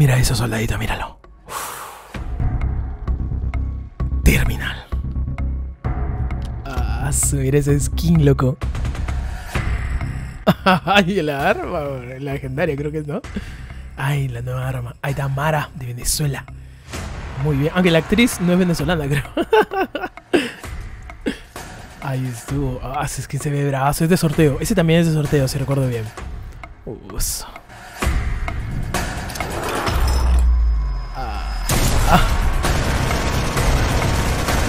Mira eso, soldadito, míralo. Terminal. Ah, mira ese skin, loco. Ay, la arma, la legendaria creo que es, ¿no? Ay, la nueva arma. Ay, Tamara, de Venezuela. Muy bien, aunque la actriz no es venezolana, creo. Ahí estuvo. Ah, es que se ve bravazo. Es de sorteo. Ese también es de sorteo, si recuerdo bien. Uso.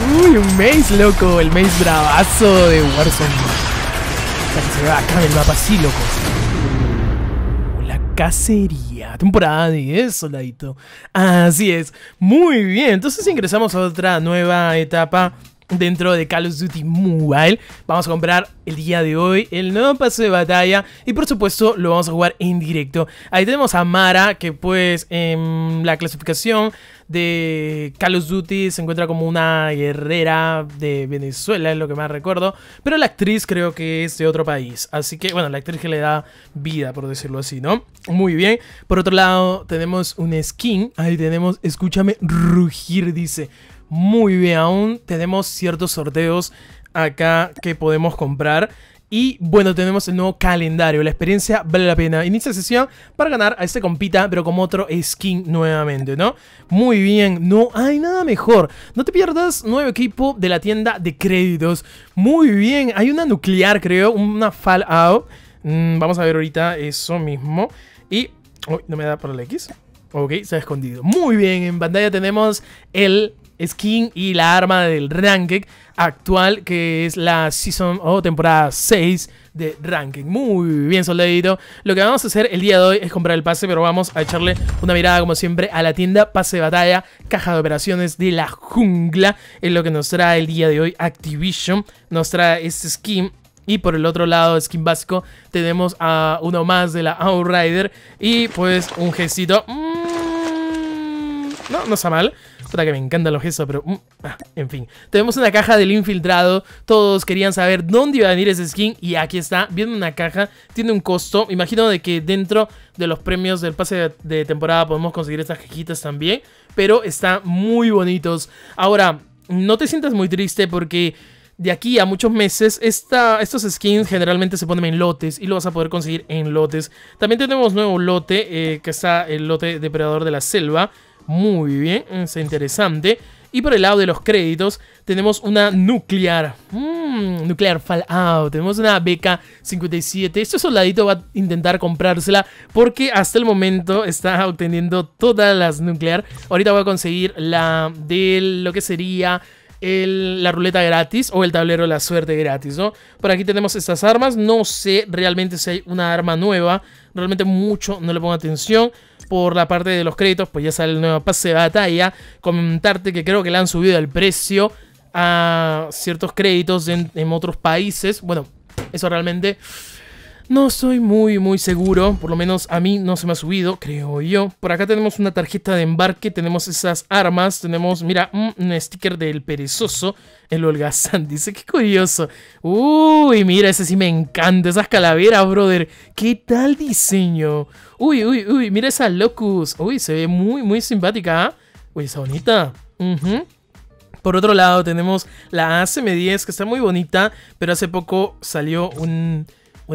Uy, un maze, loco. El maze bravazo de Warzone. O que se ve acá en el mapa así, loco. La cacería. Temporada eso, ladito! Así es. Muy bien. Entonces ingresamos a otra nueva etapa dentro de Call of Duty Mobile. Vamos a comprar el día de hoy el nuevo paso de batalla y por supuesto lo vamos a jugar en directo. Ahí tenemos a Mara que pues en em, la clasificación de Call of Duty se encuentra como una guerrera de Venezuela, es lo que más recuerdo, pero la actriz creo que es de otro país, así que bueno, la actriz que le da vida, por decirlo así, ¿no? Muy bien, por otro lado tenemos un skin, ahí tenemos, escúchame rugir, dice, muy bien. Aún tenemos ciertos sorteos acá que podemos comprar. Y bueno, tenemos el nuevo calendario. La experiencia vale la pena. Inicia sesión para ganar a este compita, pero como otro skin nuevamente, ¿no? Muy bien, no hay nada mejor. No te pierdas nuevo equipo de la tienda de créditos. Muy bien, hay una nuclear, creo, una Fallout. Mm, vamos a ver ahorita eso mismo. Y... Uy, no me da por el X. Ok, se ha escondido. Muy bien, en pantalla tenemos el skin y la arma del ranking actual, que es la season o temporada 6 de Ranking. Muy bien, soldadito. Lo que vamos a hacer el día de hoy es comprar el pase, pero vamos a echarle una mirada, como siempre, a la tienda Pase de Batalla, caja de operaciones de la jungla. Es lo que nos trae el día de hoy Activision. Nos trae este skin y por el otro lado, skin básico, tenemos a uno más de la Outrider. Y pues un gestito. Mm, no, no está mal. Puta que me encanta los gestos, pero... Mm, ah, en fin. Tenemos una caja del infiltrado. Todos querían saber dónde iba a venir ese skin. Y aquí está. Viene una caja. Tiene un costo. Imagino de que dentro de los premios del pase de temporada podemos conseguir estas cajitas también. Pero están muy bonitos. Ahora, no te sientas muy triste porque de aquí a muchos meses, esta, estos skins generalmente se ponen en lotes y lo vas a poder conseguir en lotes. También tenemos nuevo lote, eh, que está el lote Depredador de la Selva. Muy bien, es interesante. Y por el lado de los créditos, tenemos una Nuclear. Mmm, nuclear Fallout. Tenemos una beca 57. Este soldadito va a intentar comprársela porque hasta el momento está obteniendo todas las Nuclear. Ahorita voy a conseguir la de lo que sería... la ruleta gratis o el tablero de la suerte gratis, ¿no? Por aquí tenemos estas armas. No sé realmente si hay una arma nueva. Realmente mucho no le pongo atención por la parte de los créditos, pues ya sale el nuevo pase de batalla. Comentarte que creo que le han subido el precio a ciertos créditos en, en otros países. Bueno, eso realmente no soy muy, muy seguro. Por lo menos a mí no se me ha subido, creo yo. Por acá tenemos una tarjeta de embarque. Tenemos esas armas. Tenemos, mira, un sticker del perezoso. El holgazán. Dice, qué curioso. Uy, mira, ese sí me encanta. Esas calaveras, brother. ¿Qué tal diseño? Uy, uy, uy. Mira esa locus. Uy, se ve muy, muy simpática. ¿ah? Uy, está bonita. Por otro lado, tenemos la ACM10, que está muy bonita, pero hace poco salió un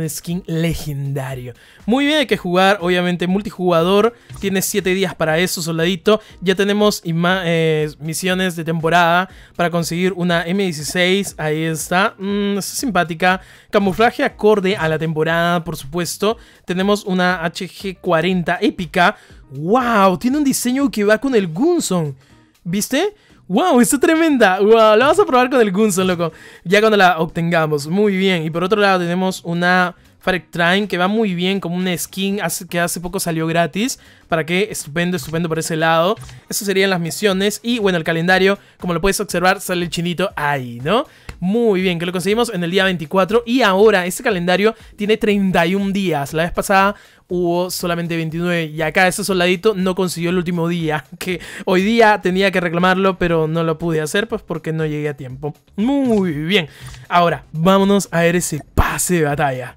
un skin legendario. Muy bien, hay que jugar, obviamente, multijugador. Tiene 7 días para eso, soldadito. Ya tenemos eh, misiones de temporada para conseguir una M16. Ahí está. Mm, simpática. Camuflaje acorde a la temporada, por supuesto. Tenemos una HG40 épica. ¡Wow! Tiene un diseño que va con el Gunson. ¿Viste? ¡Wow! ¡Está tremenda! ¡Wow! La vamos a probar con el Gunson, loco. Ya cuando la obtengamos. Muy bien. Y por otro lado tenemos una Farek Train, que va muy bien como una skin que hace poco salió gratis. Para que estupendo, estupendo por ese lado. Eso serían las misiones. Y bueno, el calendario, como lo puedes observar, sale el chinito ahí, ¿no? Muy bien, que lo conseguimos en el día 24. Y ahora, este calendario tiene 31 días. La vez pasada hubo solamente 29. Y acá ese soldadito no consiguió el último día. Que hoy día tenía que reclamarlo, pero no lo pude hacer, pues porque no llegué a tiempo. Muy bien. Ahora, vámonos a ver ese pase de batalla.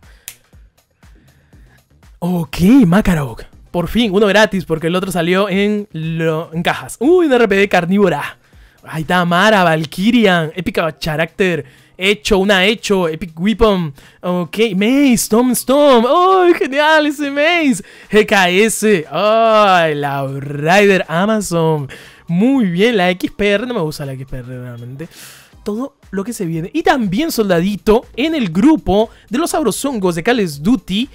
Ok, Makarov. Por fin, uno gratis, porque el otro salió en, lo, en cajas. Uy, un RPD carnívora. Ahí está Mara, Valkyrian, Epic Character, Hecho, una Hecho, Epic Weapon, ok, Maze, Storm Storm, oh, genial ese Maze, GKS, oh, la Rider Amazon, muy bien, la XPR, no me gusta la XPR realmente, todo lo que se viene, y también soldadito en el grupo de los sabrosongos de Call of Duty,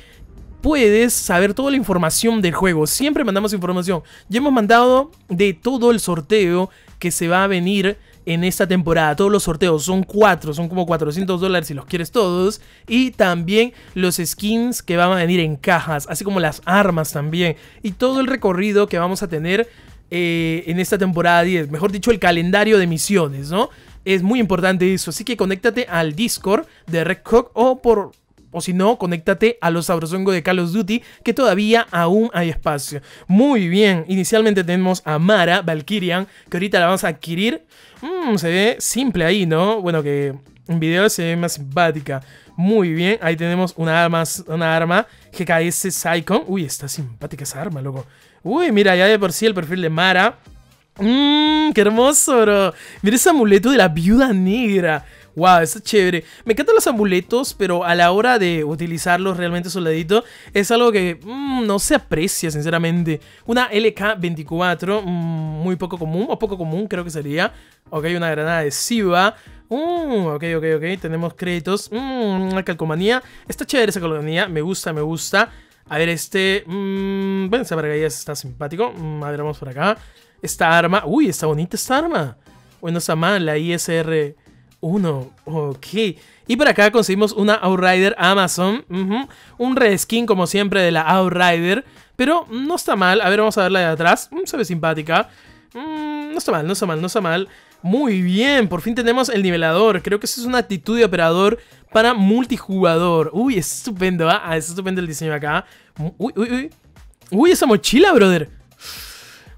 puedes saber toda la información del juego. Siempre mandamos información. Ya hemos mandado de todo el sorteo que se va a venir en esta temporada. Todos los sorteos son cuatro, son como 400 dólares si los quieres todos. Y también los skins que van a venir en cajas, así como las armas también. Y todo el recorrido que vamos a tener eh, en esta temporada 10. Mejor dicho, el calendario de misiones, ¿no? Es muy importante eso. Así que conéctate al Discord de Red o por o si no, conéctate a los sabrosongo de Call of Duty, que todavía aún hay espacio. Muy bien, inicialmente tenemos a Mara, Valkyrian, que ahorita la vamos a adquirir. Mmm, se ve simple ahí, ¿no? Bueno, que en video se ve más simpática. Muy bien, ahí tenemos una arma, una arma GKS Psychon. Uy, está simpática esa arma, loco. Uy, mira, ya de por sí el perfil de Mara. Mmm, qué hermoso, bro. Mira ese amuleto de la viuda negra wow, está chévere. Me encantan los amuletos, pero a la hora de utilizarlos realmente soldadito, es algo que mm, no se aprecia, sinceramente. Una LK-24, mm, muy poco común, o poco común creo que sería. Ok, una granada adhesiva. Mm, ok, ok, ok, tenemos créditos. Mmm, una calcomanía. Está chévere esa calcomanía, me gusta, me gusta. A ver, este... Mmm, bueno, esa ahí, está simpático. a ver, vamos por acá. Esta arma... Uy, está bonita esta arma. Bueno, está mal, la ISR... Uno, Ok. Y por acá conseguimos una Outrider Amazon. Un reskin, como siempre, de la Outrider. Pero no está mal. A ver, vamos a la de atrás. Mm, se ve simpática. Mm, no está mal, no está mal, no está mal. Muy bien, por fin tenemos el nivelador. Creo que eso es una actitud de operador para multijugador. Uy, es estupendo, ¿ah? ah es estupendo el diseño acá. Uy, uy, uy. Uy, esa mochila, brother.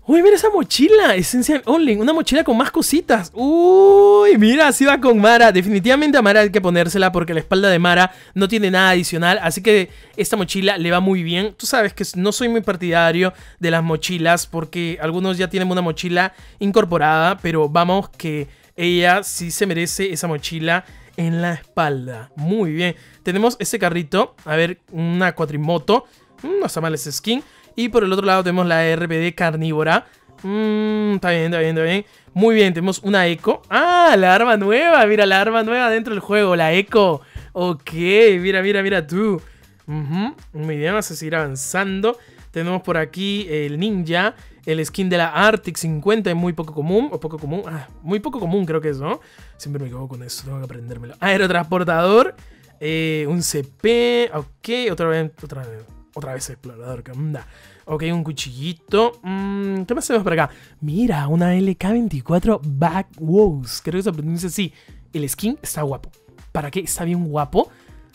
Uy, mira esa mochila, esencia Only, una mochila con más cositas. Uy, mira, así va con Mara. Definitivamente a Mara hay que ponérsela porque la espalda de Mara no tiene nada adicional, así que esta mochila le va muy bien. Tú sabes que no soy muy partidario de las mochilas porque algunos ya tienen una mochila incorporada, pero vamos que ella sí se merece esa mochila en la espalda. Muy bien. Tenemos este carrito, a ver, una cuatrimoto. Mm, no está mal ese skin. Y por el otro lado tenemos la RPD carnívora. Mmm, está bien, está bien, está bien. Muy bien, tenemos una eco. ¡Ah! La arma nueva, mira, la arma nueva dentro del juego, la eco. Ok, mira, mira, mira tú. Uh Muy bien, vamos a seguir avanzando. Tenemos por aquí el ninja, el skin de la Arctic 50, es muy poco común, o poco común, ah, muy poco común creo que es, ¿no? Siempre me equivoco con eso, tengo que aprendérmelo. Ah, aerotransportador, eh, un CP, ok, otra vez, otra vez, otra vez explorador, ¿qué onda? Ok, un cuchillito. Mm, ¿Qué más tenemos por acá? Mira, una LK24 Back Creo que se pronuncia así. El skin está guapo. ¿Para qué? Está bien guapo.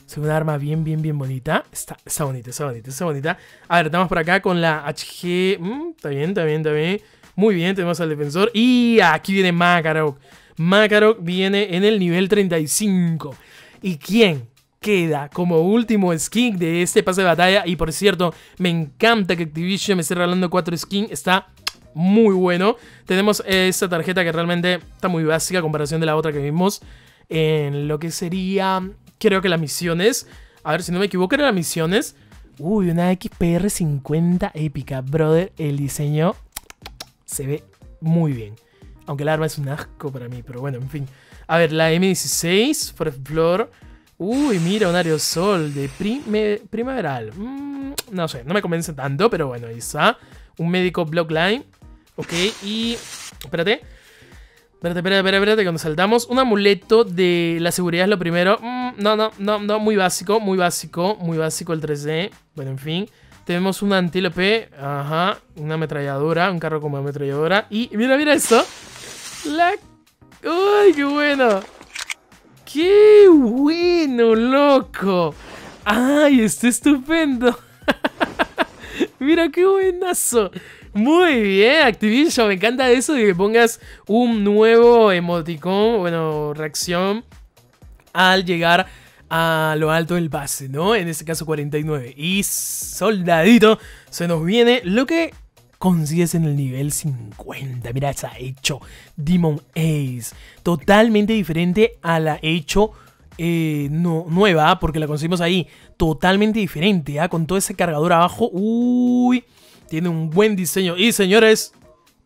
Es una arma bien, bien, bien bonita. Está, está bonita, está bonita, está bonita. A ver, estamos por acá con la HG. Mm, está bien, está bien, está bien. Muy bien, tenemos al defensor. Y aquí viene Makarok. Makarok viene en el nivel 35. ¿Y quién? queda como último skin de este pase de batalla. Y por cierto, me encanta que Activision me esté regalando cuatro skins. Está muy bueno. Tenemos esta tarjeta que realmente está muy básica en comparación de la otra que vimos. En lo que sería, creo que las misiones. A ver si no me equivoco, eran las misiones. Uy, una XPR 50 épica, brother. El diseño se ve muy bien. Aunque el arma es un asco para mí, pero bueno, en fin. A ver, la M16, Forest Floor. Uy, mira, un aerosol de primaveral. Mm, no sé, no me convence tanto, pero bueno, ahí está. Un médico blockline. Ok, y... Espérate. Espérate, espérate, espérate, espérate, cuando saltamos. Un amuleto de la seguridad es lo primero. Mm, no, no, no, no, muy básico, muy básico, muy básico el 3D. Bueno, en fin. Tenemos un antílope, ajá, una ametralladora, un carro como ametralladora. Y mira, mira esto. La... ¡Uy, qué bueno! ¡Qué bueno, loco! ¡Ay, está estupendo! Mira qué buenazo. Muy bien, Activision. Me encanta eso de que pongas un nuevo emoticón, bueno, reacción al llegar a lo alto del pase, ¿no? En este caso 49. Y soldadito, se nos viene lo que Consigues en el nivel 50. Mira esa hecho Demon Ace. Totalmente diferente a la hecho eh, nueva, porque la conseguimos ahí. Totalmente diferente, ¿ah? con todo ese cargador abajo. Uy, tiene un buen diseño. Y señores,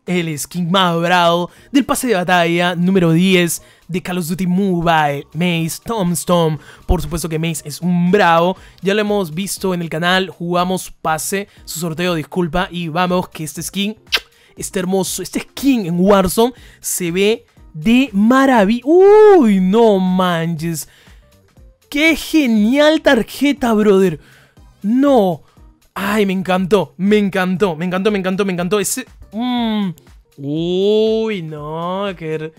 el skin más bravo... del pase de batalla número 10 de Call of Duty Mobile, Maze, Tombstone. Por supuesto que Maze es un bravo, ya lo hemos visto en el canal, jugamos pase, su sorteo, disculpa, y vamos que este skin, este hermoso, este skin en Warzone se ve de maravilla. Uy, no manches. Qué genial tarjeta, brother. No. Ay, me encantó, me encantó, me encantó, me encantó, me encantó. Ese, Mm. Uy, no, qué,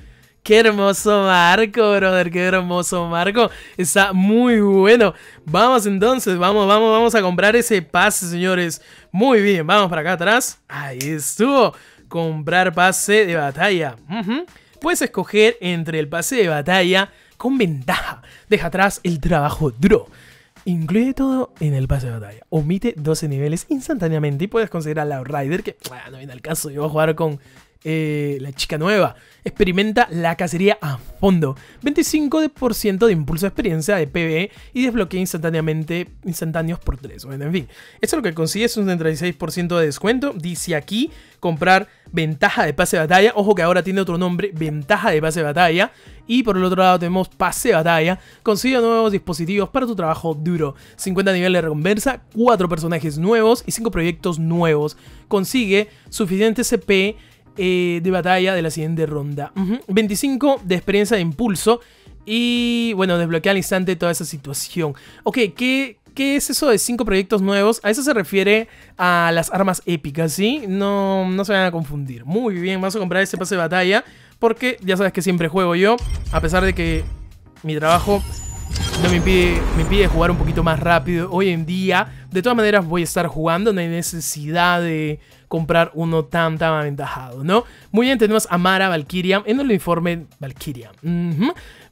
hermoso marco, brother, qué hermoso marco. Está muy bueno. Vamos entonces, vamos, vamos, vamos a comprar ese pase, señores. Muy bien, vamos para acá atrás. Ahí estuvo. Comprar pase de batalla. Puedes escoger entre el pase de batalla con ventaja. Deja atrás el trabajo duro Incluye todo en el pase de batalla. Omite 12 niveles instantáneamente y puedes conseguir a la Rider, que bueno, no viene al caso. Yo voy a jugar con eh, la chica nueva. Experimenta la cacería a fondo. 25% de impulso de experiencia de PvE y desbloquea instantáneamente instantáneos por 3. en fin, esto es lo que consigue es un 36% de descuento. Dice aquí comprar ventaja de pase de batalla. Ojo que ahora tiene otro nombre, ventaja de pase de batalla. Y por el otro lado tenemos pase de batalla. Consigue nuevos dispositivos para tu trabajo duro. 50 niveles de recompensa, 4 personajes nuevos y 5 proyectos nuevos. Consigue suficiente CP eh, de batalla de la siguiente ronda. 25 de experiencia de impulso. Y bueno, desbloquea al instante toda esa situación. Ok, ¿qué, ¿qué es eso de 5 proyectos nuevos? A eso se refiere a las armas épicas, ¿sí? No, no se van a confundir. Muy bien, vamos a comprar ese pase de batalla. Porque ya sabes que siempre juego yo. A pesar de que mi trabajo no me impide, me impide jugar un poquito más rápido hoy en día. De todas maneras voy a estar jugando, no hay necesidad de comprar uno tan, tan aventajado, ¿no? Muy bien, tenemos a Mara Valkyria en el uniforme Valkyria.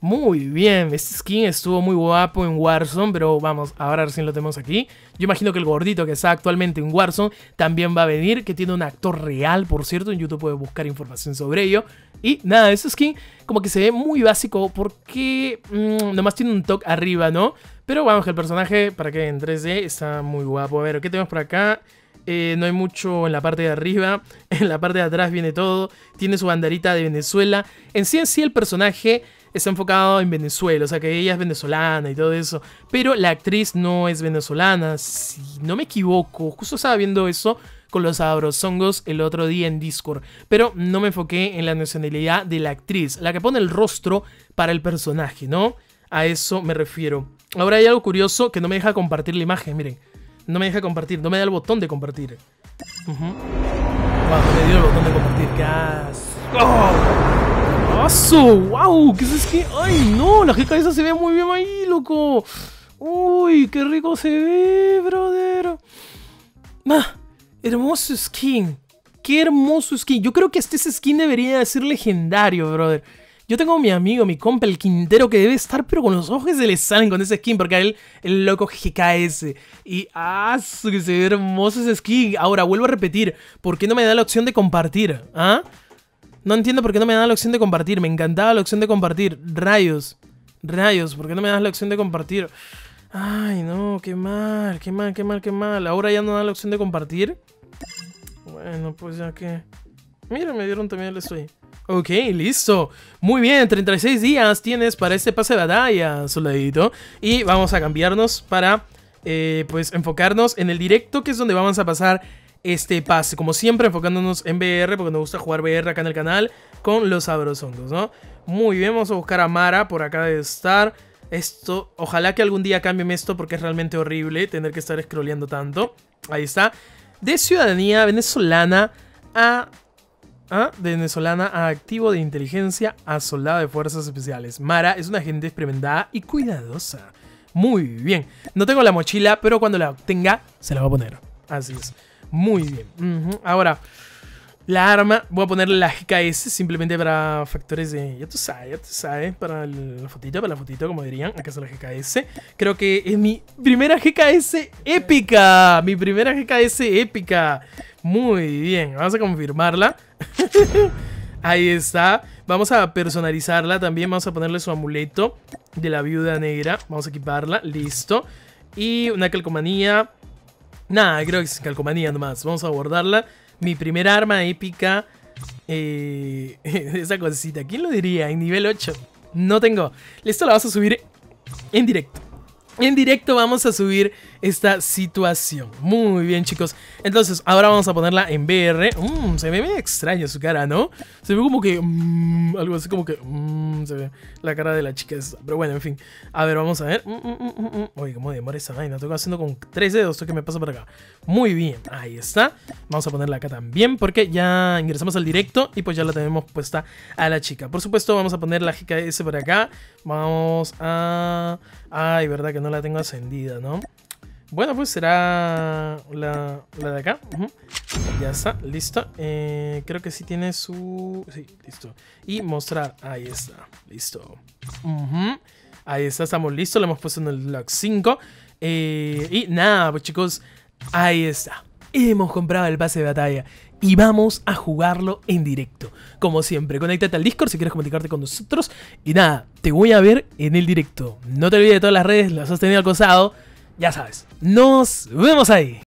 Muy bien, este skin estuvo muy guapo en Warzone, pero vamos, ahora recién lo tenemos aquí. Yo imagino que el gordito que está actualmente en Warzone también va a venir, que tiene un actor real, por cierto, en YouTube puede buscar información sobre ello. Y nada, este skin como que se ve muy básico porque mm, nomás tiene un toque arriba, ¿no? Pero vamos, el personaje, para que en 3D, está muy guapo. A ver, ¿qué tenemos por acá? Eh, no hay mucho en la parte de arriba, en la parte de atrás viene todo, tiene su banderita de Venezuela. En sí en sí el personaje está enfocado en Venezuela, o sea que ella es venezolana y todo eso, pero la actriz no es venezolana, si no me equivoco, justo estaba viendo eso con los sabrosongos el otro día en Discord, pero no me enfoqué en la nacionalidad de la actriz, la que pone el rostro para el personaje, ¿no? A eso me refiero. Ahora hay algo curioso que no me deja compartir la imagen, miren. No me deja compartir, no me da el botón de compartir. me dio el botón de compartir. ¡Qué asco! ¡Wow! ¡Oh! ¿Qué es ¡Ay, no! La jeca esa se ve muy bien ahí, loco. ¡Uy, qué rico se ve, brother! Hermoso skin. ¡Qué hermoso skin! Yo creo que este skin debería ser legendario, brother. Yo tengo a mi amigo, mi compa, el Quintero, que debe estar, pero con los ojos se le salen con ese skin, porque a él, el loco GKS. Y ¡ah! Que se hermoso ese skin. Ahora, vuelvo a repetir, ¿por qué no me da la opción de compartir? ¿Ah? No entiendo por qué no me da la opción de compartir. Me encantaba la opción de compartir. Rayos. Rayos, ¿por qué no me das la opción de compartir? Ay, no, qué mal, qué mal, qué mal, qué mal. Ahora ya no da la opción de compartir. Bueno, pues ya que... Mira, me dieron también el soy. Ok, listo. Muy bien, 36 días tienes para este pase de batalla, soldadito. Y vamos a cambiarnos para, eh, pues, enfocarnos en el directo, que es donde vamos a pasar este pase. Como siempre, enfocándonos en BR, porque nos gusta jugar BR acá en el canal, con los sabrosongos, ¿no? Muy bien, vamos a buscar a Mara, por acá de estar. Esto, ojalá que algún día cambien esto, porque es realmente horrible tener que estar scrolleando tanto. Ahí está. De ciudadanía venezolana a ¿Ah? Venezolana a activo de inteligencia A soldado de fuerzas especiales. Mara es una agente experimentada y cuidadosa. Muy bien. No tengo la mochila, pero cuando la tenga, se la voy a poner. Así es. Muy bien. Ahora, la arma, voy a ponerle la GKS simplemente para factores de. Ya tú sabes, ya tú sabes. Para la fotito, para la fotito, como dirían. Acá está la GKS. Creo que es mi primera GKS épica. Mi primera GKS épica. Muy bien. Vamos a confirmarla. Ahí está. Vamos a personalizarla también. Vamos a ponerle su amuleto de la viuda negra. Vamos a equiparla. Listo. Y una calcomanía. Nada, creo que es calcomanía nomás. Vamos a guardarla. Mi primera arma épica. Eh, esa cosita. ¿Quién lo diría? En nivel 8. No tengo. Listo, la vas a subir en directo. En directo vamos a subir esta situación. Muy bien, chicos. Entonces, ahora vamos a ponerla en VR. Mmm, se ve medio extraña su cara, ¿no? Se ve como que... Mm, algo así como que... Mm, se ve la cara de la chica esa. Pero bueno, en fin. A ver, vamos a ver. Mm, Oye, cómo demora esa vaina. Tengo haciendo con tres dedos. Esto que me pasa por acá. Muy bien. Ahí está. Vamos a ponerla acá también porque ya ingresamos al directo y pues ya la tenemos puesta a la chica. Por supuesto, vamos a poner la S por acá. Vamos a... Ay, verdad que no la tengo ascendida, ¿no? Bueno, pues será la, de acá. Ya está, listo. Eh, creo que sí tiene su... Sí, listo. Y mostrar. Ahí está, listo. Ahí está, estamos listos. Lo hemos puesto en el log 5. Eh, y nada, pues chicos, ahí está. Hemos comprado el pase de batalla y vamos a jugarlo en directo. Como siempre, conéctate al Discord si quieres comunicarte con nosotros. Y nada, te voy a ver en el directo. No te olvides de todas las redes, las has tenido acosado. Ya sabes, nos vemos ahí.